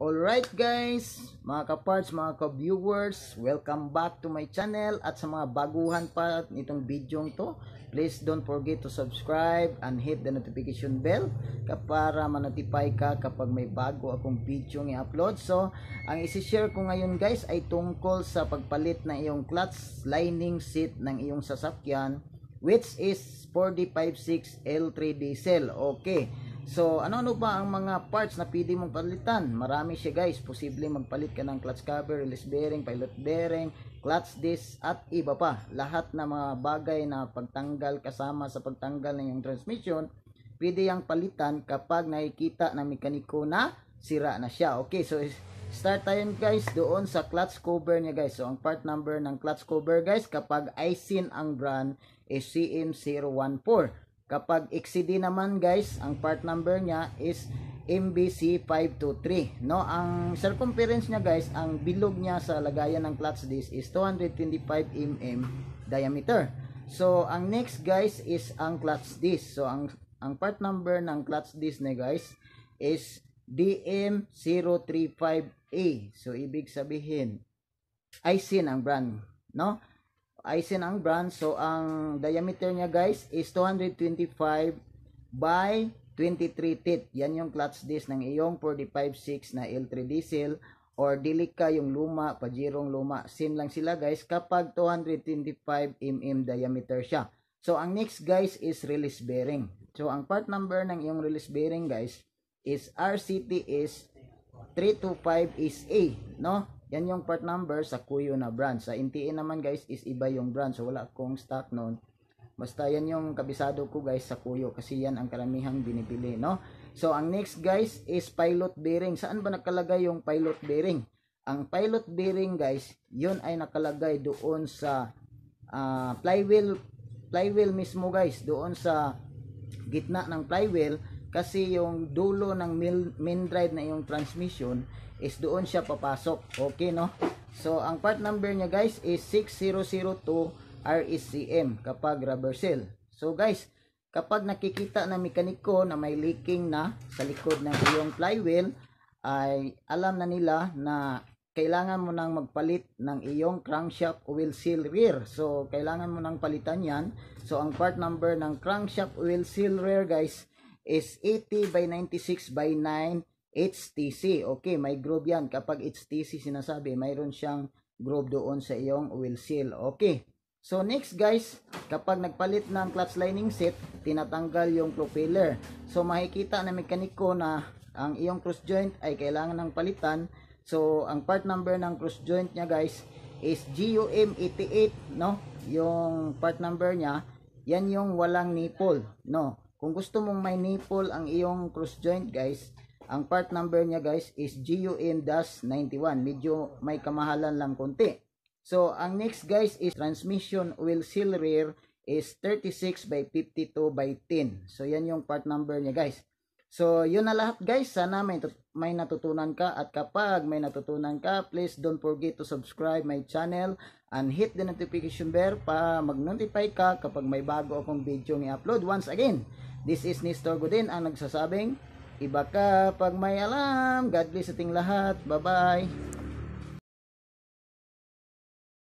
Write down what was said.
Alright guys, mga kaparts, mga ka-viewers, welcome back to my channel at sa mga baguhan pa nitong video to, please don't forget to subscribe and hit the notification bell para manotify ka kapag may bago akong video i-upload. So, ang isi-share ko ngayon guys ay tungkol sa pagpalit ng iyong clutch lining seat ng iyong sasakyan which is 4D56 L3 diesel. Okay. So, ano-ano ba ang mga parts na pwede mong palitan? Marami siya guys. Posible magpalit ka ng clutch cover, release bearing, pilot bearing, clutch disc, at iba pa. Lahat na mga bagay na pagtanggal kasama sa pagtanggal ng iyong transmission, pwede yang palitan kapag nakikita ng mekaniko na sira na siya. Okay, so start tayo guys doon sa clutch cover niya guys. So, ang part number ng clutch cover guys, kapag ISIN ang brand, is CM014. Kapag XCD naman guys, ang part number niya is MBC523. No, ang circumference niya guys, ang bilog niya sa lagayan ng clutch disc is 225 mm diameter. So, ang next guys is ang clutch disc. So, ang ang part number ng clutch disc na guys is DM035A. So, ibig sabihin, ISIN ang brand, no? Aisin ang brand. So, ang diameter niya guys is 225 by 23 teeth. Yan yung clutch disc ng iyong 456 na L3 diesel or dilika yung luma, pajirong luma. Same lang sila guys kapag 225 mm diameter siya. So, ang next guys is release bearing. So, ang part number ng iyong release bearing guys is RCT is 325 sa no? Yan yung part number sa Kuyo na brand. Sa NTE naman guys is iba yung brand. So wala akong stock noon. Basta yan yung kabisado ko guys sa Kuyo kasi yan ang karamihan binibili no. So ang next guys is pilot bearing. Saan ba nakalagay yung pilot bearing? Ang pilot bearing guys, yun ay nakalagay doon sa uh, flywheel flywheel mismo guys, doon sa gitna ng flywheel kasi yung dulo ng main drive na yung transmission is doon siya papasok. Okay, no? So, ang part number niya guys is 6002 RSCM e kapag rubber seal. So, guys, kapag nakikita na mekaniko na may leaking na sa likod ng iyong flywheel, ay alam na nila na kailangan mo nang magpalit ng iyong crankshaft oil seal rear. So, kailangan mo nang palitan yan. So, ang part number ng crankshaft oil seal rear guys is 80 by 96 by 9 HTC. Okay, may groove yan. Kapag HTC sinasabi, mayroon siyang groove doon sa iyong wheel seal. Okay. So next guys, kapag nagpalit ng clutch lining set, tinatanggal yung propeller. So makikita na mekaniko na ang iyong cross joint ay kailangan ng palitan. So ang part number ng cross joint niya guys is GUM88 no, yung part number niya. Yan yung walang nipple no. Kung gusto mong may nipple ang iyong cross joint guys, ang part number niya guys is GUN-91. Medyo may kamahalan lang konti. So, ang next guys is transmission wheel seal rear is 36 by 52 by 10. So, yan yung part number niya guys. So, yun na lahat guys. Sana may, may natutunan ka at kapag may natutunan ka, please don't forget to subscribe my channel and hit the notification bell para mag-notify ka kapag may bago akong video ni upload Once again, this is Nestor Godin ang nagsasabing, iba ka pag may alam. God bless ating lahat. Bye-bye.